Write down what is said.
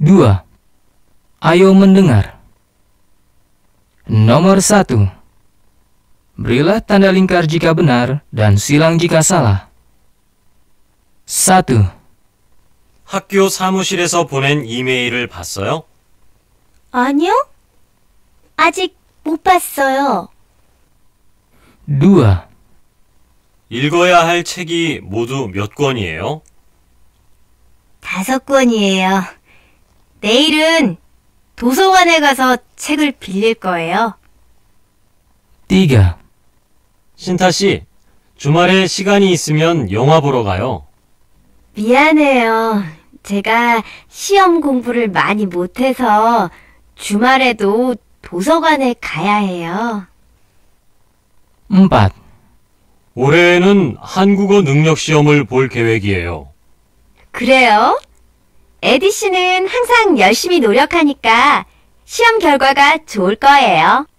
2. Ayo mendengar. Nomor 1. Berilah tanda lingkar jika benar dan silang jika salah. 1. 학교 사무실에서 보낸 이메일을 봤어요? 아니요. 아직 못 봤어요. 2. 읽어야 할 책이 모두 몇 권이에요? 다섯 권이에요. 내일은 도서관에 가서 책을 빌릴 거예요. 띠가. 신타 씨, 주말에 시간이 있으면 영화 보러 가요. 미안해요. 제가 시험 공부를 많이 못해서 주말에도 도서관에 가야 해요. 음밭. 올해에는 한국어 능력 시험을 볼 계획이에요. 그래요? 에디 씨는 항상 열심히 노력하니까 시험 결과가 좋을 거예요.